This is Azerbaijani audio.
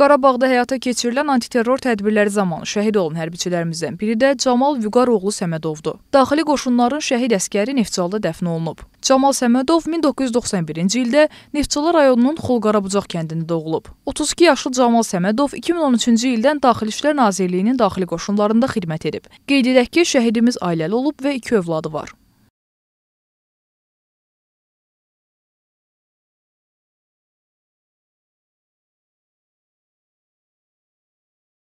Qarabağda həyata keçirilən antiterror tədbirləri zamanı şəhid olan hərbiçilərimizdən biri də Camal Vüqar oğlu Səmədovdur. Daxili qoşunların şəhid əskəri Neftçalda dəfn olunub. Camal Səmədov 1991-ci ildə Neftçala rayonunun Xolqarabucaq kəndində doğulub. 32 yaşlı Camal Səmədov 2013-cü ildən Daxili İşlər Nazirliyinin daxili qoşunlarında xidmət edib. Qeyd edək ki, şəhidimiz ailəli olub və iki övladı var.